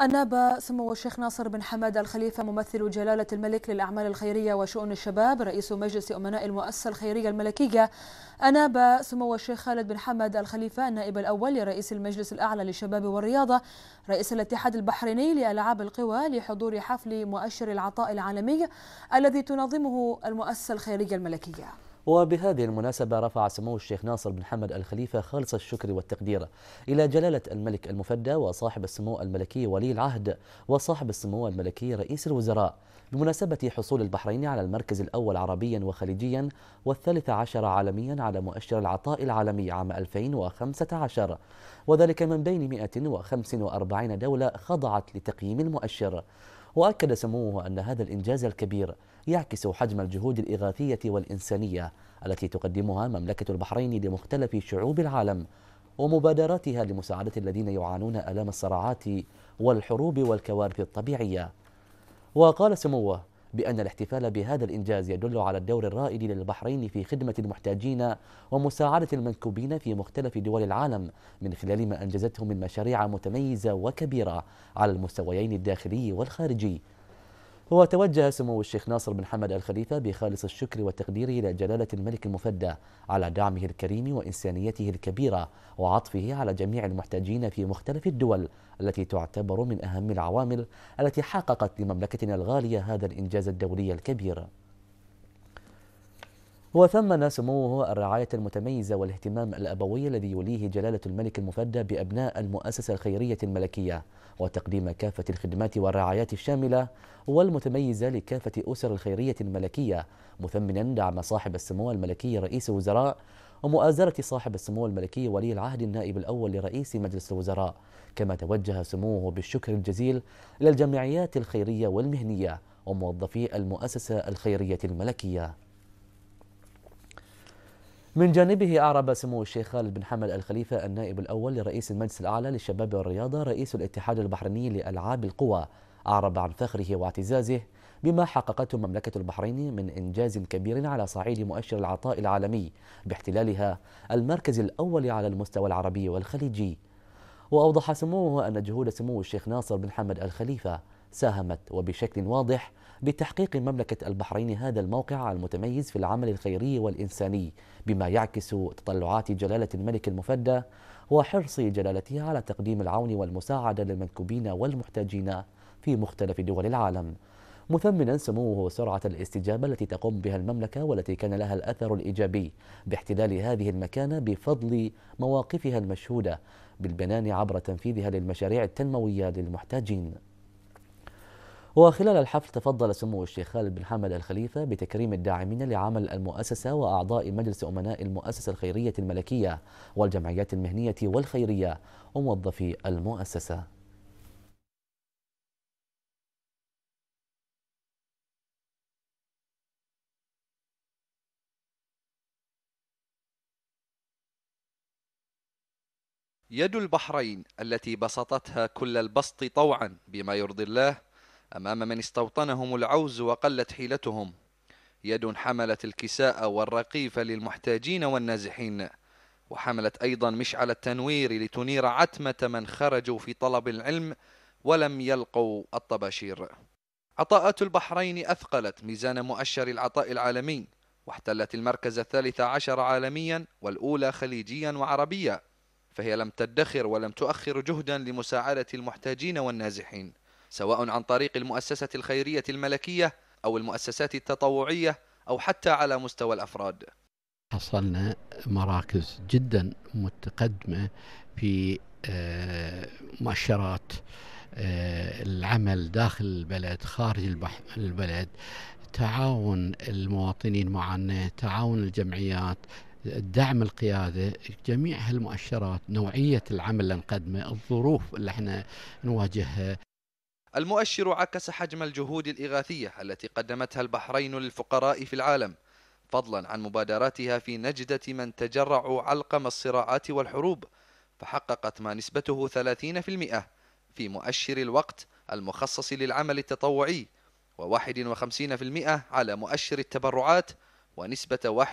أناب سمو الشيخ ناصر بن حمد الخليفة ممثل جلالة الملك للأعمال الخيرية وشؤون الشباب رئيس مجلس أمناء المؤسسة الخيرية الملكية أناب سمو الشيخ خالد بن حمد الخليفة النائب الأول لرئيس المجلس الأعلى للشباب والرياضة رئيس الاتحاد البحريني لألعاب القوى لحضور حفل مؤشر العطاء العالمي الذي تنظمه المؤسسة الخيرية الملكية وبهذه المناسبة رفع سمو الشيخ ناصر بن حمد الخليفة خالص الشكر والتقدير إلى جلالة الملك المفدى وصاحب السمو الملكي ولي العهد وصاحب السمو الملكي رئيس الوزراء بمناسبة حصول البحرين على المركز الأول عربيا وخليجيا والثالث عشر عالميا على مؤشر العطاء العالمي عام 2015 وذلك من بين 145 دولة خضعت لتقييم المؤشر وأكد سموه أن هذا الإنجاز الكبير يعكس حجم الجهود الإغاثية والإنسانية التي تقدمها مملكة البحرين لمختلف شعوب العالم ومبادراتها لمساعدة الذين يعانون آلام الصراعات والحروب والكوارث الطبيعية وقال سموه بأن الاحتفال بهذا الإنجاز يدل على الدور الرائد للبحرين في خدمة المحتاجين ومساعدة المنكوبين في مختلف دول العالم من خلال ما أنجزته من مشاريع متميزة وكبيرة على المستويين الداخلي والخارجي هو توجه سمو الشيخ ناصر بن حمد الخليفة بخالص الشكر والتقدير إلى جلالة الملك المفدى على دعمه الكريم وإنسانيته الكبيرة وعطفه على جميع المحتاجين في مختلف الدول التي تعتبر من أهم العوامل التي حققت لمملكتنا الغالية هذا الإنجاز الدولي الكبير وثمن سموه الرعاية المتميزة والاهتمام الأبوي الذي يوليه جلالة الملك المفدى بأبناء المؤسسة الخيرية الملكية وتقديم كافة الخدمات والرعايات الشاملة والمتميزة لكافة أسر الخيرية الملكية مثمنا دعم صاحب السمو الملكي رئيس الوزراء ومؤازرة صاحب السمو الملكي ولي العهد النائب الأول لرئيس مجلس الوزراء كما توجه سموه بالشكر الجزيل إلى الجمعيات الخيرية والمهنية وموظفي المؤسسة الخيرية الملكية من جانبه أعرب سمو الشيخ خالد بن حمد الخليفة النائب الأول لرئيس المجلس الأعلى للشباب والرياضة رئيس الاتحاد البحريني لألعاب القوى أعرب عن فخره واعتزازه بما حققته مملكة البحرين من إنجاز كبير على صعيد مؤشر العطاء العالمي باحتلالها المركز الأول على المستوى العربي والخليجي وأوضح سموه أن جهود سمو الشيخ ناصر بن حمد الخليفة ساهمت وبشكل واضح بتحقيق مملكة البحرين هذا الموقع المتميز في العمل الخيري والإنساني بما يعكس تطلعات جلالة الملك المفدى وحرص جلالته على تقديم العون والمساعدة للمنكوبين والمحتاجين في مختلف دول العالم مثمنا سموه سرعة الاستجابة التي تقوم بها المملكة والتي كان لها الأثر الإيجابي باحتلال هذه المكانة بفضل مواقفها المشهودة بالبنان عبر تنفيذها للمشاريع التنموية للمحتاجين وخلال الحفل تفضل سمو الشيخ خالد بن حمد الخليفة بتكريم الداعمين لعمل المؤسسة وأعضاء مجلس أمناء المؤسسة الخيرية الملكية والجمعيات المهنية والخيرية وموظفي المؤسسة يد البحرين التي بسطتها كل البسط طوعا بما يرضي الله أمام من استوطنهم العوز وقلت حيلتهم يد حملت الكساء والرقيف للمحتاجين والنازحين وحملت أيضا مشعل التنوير لتنير عتمة من خرجوا في طلب العلم ولم يلقوا الطباشير عطاءات البحرين أثقلت ميزان مؤشر العطاء العالمي واحتلت المركز الثالث عشر عالميا والأولى خليجيا وعربيا فهي لم تدخر ولم تؤخر جهدا لمساعدة المحتاجين والنازحين سواء عن طريق المؤسسة الخيرية الملكية أو المؤسسات التطوعية أو حتى على مستوى الأفراد حصلنا مراكز جدا متقدمة في آه، مؤشرات آه، العمل داخل البلد خارج البلد تعاون المواطنين معنا تعاون الجمعيات الدعم القيادة جميع هالمؤشرات نوعية العمل اللي نقدمه الظروف اللي احنا نواجهها المؤشر عكس حجم الجهود الإغاثية التي قدمتها البحرين للفقراء في العالم فضلا عن مبادراتها في نجدة من تجرعوا علقم الصراعات والحروب فحققت ما نسبته 30% في مؤشر الوقت المخصص للعمل التطوعي و51% على مؤشر التبرعات ونسبة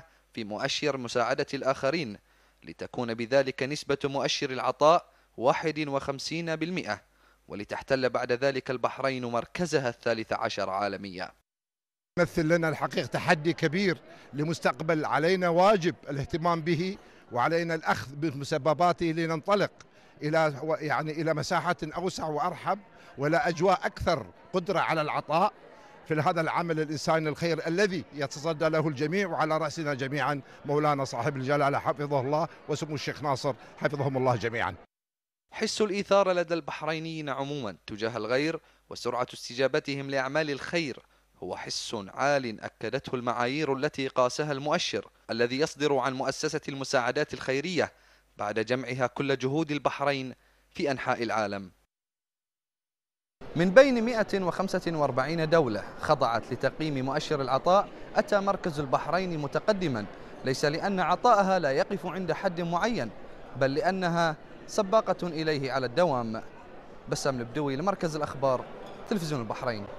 71% في مؤشر مساعدة الآخرين لتكون بذلك نسبة مؤشر العطاء 51% ولتحتل بعد ذلك البحرين مركزها الثالث عشر عالميا يمثل لنا الحقيقة تحدي كبير لمستقبل علينا واجب الاهتمام به وعلينا الأخذ بمسبباته لننطلق إلى يعني إلى مساحة أوسع وأرحب ولا أجواء أكثر قدرة على العطاء في هذا العمل الإنساني الخير الذي يتصدى له الجميع وعلى رأسنا جميعا مولانا صاحب الجلالة حفظه الله وسمو الشيخ ناصر حفظهم الله جميعا حس الإثارة لدى البحرينيين عموما تجاه الغير وسرعة استجابتهم لأعمال الخير هو حس عال أكدته المعايير التي قاسها المؤشر الذي يصدر عن مؤسسة المساعدات الخيرية بعد جمعها كل جهود البحرين في أنحاء العالم من بين 145 دولة خضعت لتقييم مؤشر العطاء أتى مركز البحرين متقدما ليس لأن عطاءها لا يقف عند حد معين بل لأنها سباقة إليه على الدوام بسام البدوي لمركز الأخبار تلفزيون البحرين